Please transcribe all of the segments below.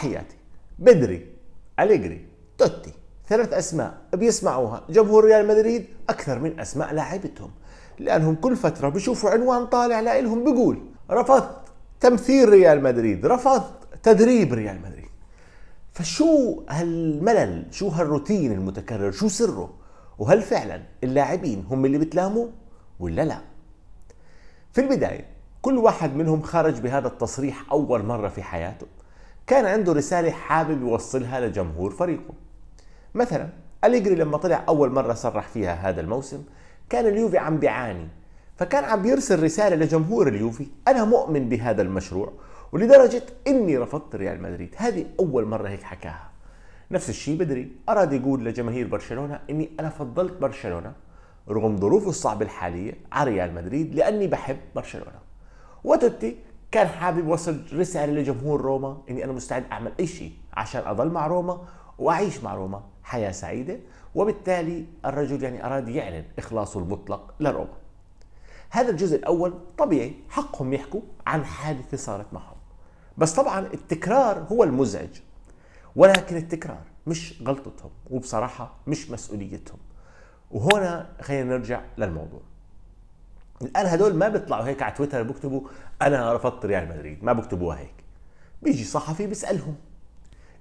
تحياتي بدري أليجري توتي ثلاث أسماء بيسمعوها جمهور ريال مدريد أكثر من أسماء لاعبتهم لأنهم كل فترة بيشوفوا عنوان طالع لإلهم بيقول رفضت تمثيل ريال مدريد رفضت تدريب ريال مدريد فشو هالملل شو هالروتين المتكرر شو سره وهل فعلا اللاعبين هم اللي بتلاموا ولا لا في البداية كل واحد منهم خرج بهذا التصريح أول مرة في حياته كان عنده رسالة حابب يوصلها لجمهور فريقه مثلا أليجري لما طلع أول مرة صرح فيها هذا الموسم كان اليوفي عم بيعاني فكان عم بيرسل رسالة لجمهور اليوفي أنا مؤمن بهذا المشروع ولدرجة إني رفضت ريال مدريد هذه أول مرة هيك حكاها نفس الشيء بدري أراد يقول لجماهير برشلونة إني أنا فضلت برشلونة رغم ظروفه الصعبة الحالية على ريال مدريد لأني بحب برشلونة وتوتي كان حابب وصل رسالة لجمهور روما إني أنا مستعد أعمل أي شيء عشان اضل مع روما وأعيش مع روما حياة سعيدة وبالتالي الرجل يعني أراد يعلن إخلاصه المطلق لروما هذا الجزء الأول طبيعي حقهم يحكوا عن حادثة صارت معهم بس طبعا التكرار هو المزعج ولكن التكرار مش غلطتهم وبصراحة مش مسؤوليتهم وهنا خلينا نرجع للموضوع الان هدول ما بيطلعوا هيك على تويتر بكتبوا انا رفضت ريال مدريد ما بكتبوها هيك بيجي صحفي بيسالهم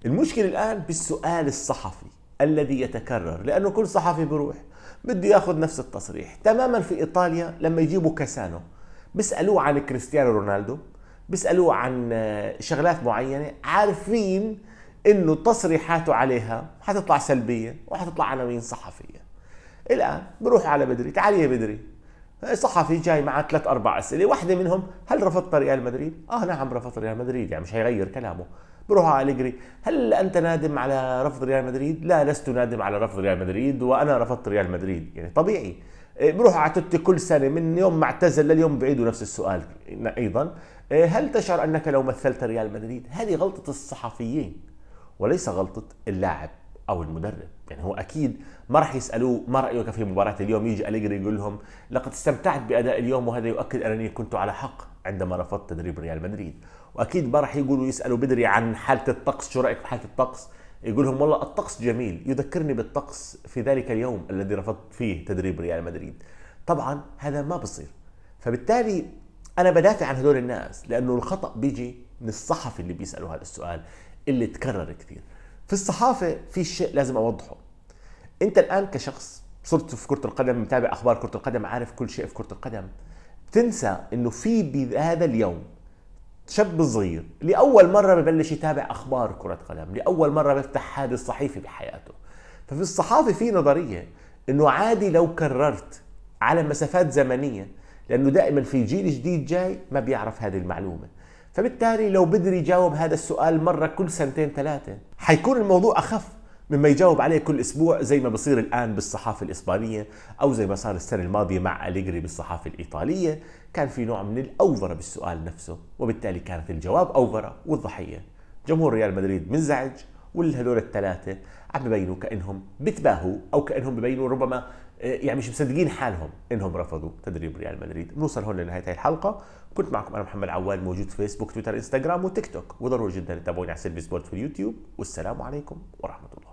المشكله الان بالسؤال الصحفي الذي يتكرر لانه كل صحفي بروح بده ياخذ نفس التصريح تماما في ايطاليا لما يجيبوا كاسانو بيسالوه عن كريستيانو رونالدو بيسالوه عن آه، شغلات معينه عارفين انه تصريحاته عليها حتطلع سلبيه وحتطلع عناوين صحفيه الان بروح على بدري تعال يا بدري صحفي جاي معه ثلاث اربع اسئله واحده منهم هل رفضت ريال مدريد اه نعم رفضت ريال مدريد يعني مش هيغير كلامه بروح على الجري هل انت نادم على رفض ريال مدريد لا لست نادم على رفض ريال مدريد وانا رفضت ريال مدريد يعني طبيعي إيه، بروح على توتي كل سنه من يوم ما اعتزل لليوم بعيدوا نفس السؤال ايضا إيه، هل تشعر انك لو مثلت ريال مدريد هذه غلطه الصحفيين وليس غلطه اللاعب او المدرب يعني هو اكيد ما راح يسالوه ما رايك في مباراه اليوم يجي اليجري يقول لهم لقد استمتعت باداء اليوم وهذا يؤكد انني كنت على حق عندما رفضت تدريب ريال مدريد واكيد ما راح يقولوا يسالوا بدري عن حاله الطقس شو رايك في حاله الطقس يقول لهم والله الطقس جميل يذكرني بالطقس في ذلك اليوم الذي رفضت فيه تدريب ريال مدريد طبعا هذا ما بصير فبالتالي انا بدافع عن هدول الناس لانه الخطا بيجي من الصحفي اللي بيسالوا هذا السؤال اللي تكرر كثير في الصحافه في شيء لازم اوضحه انت الان كشخص صرت في كره القدم متابع اخبار كره القدم عارف كل شيء في كره القدم بتنسى انه في بهذا اليوم شاب صغير لاول مره ببلش يتابع اخبار كره قدم لاول مره بفتح هذا الصحيفه بحياته ففي الصحافه في نظريه انه عادي لو كررت على مسافات زمنيه لانه دائما في جيل جديد جاي ما بيعرف هذه المعلومه فبالتالي لو بدري يجاوب هذا السؤال مره كل سنتين ثلاثه حيكون الموضوع اخف مما يجاوب عليه كل اسبوع زي ما بصير الان بالصحافه الاسبانيه او زي ما صار السنه الماضيه مع اليجري بالصحافه الايطاليه كان في نوع من الاوفره بالسؤال نفسه وبالتالي كانت الجواب اوفره والضحيه جمهور ريال مدريد منزعج والهدول الثلاثه عم ببينوا كانهم بتباهوا او كانهم ببينوا ربما آه، يعني مش مصدقين حالهم انهم رفضوا تدريب ريال مدريد بنوصل هون لنهايه هاي الحلقه كنت معكم انا محمد عواد موجود في فيسبوك تويتر انستغرام وتيك توك وضروري جدا تتابعوني على سيلفي سبورت في اليوتيوب والسلام عليكم ورحمه الله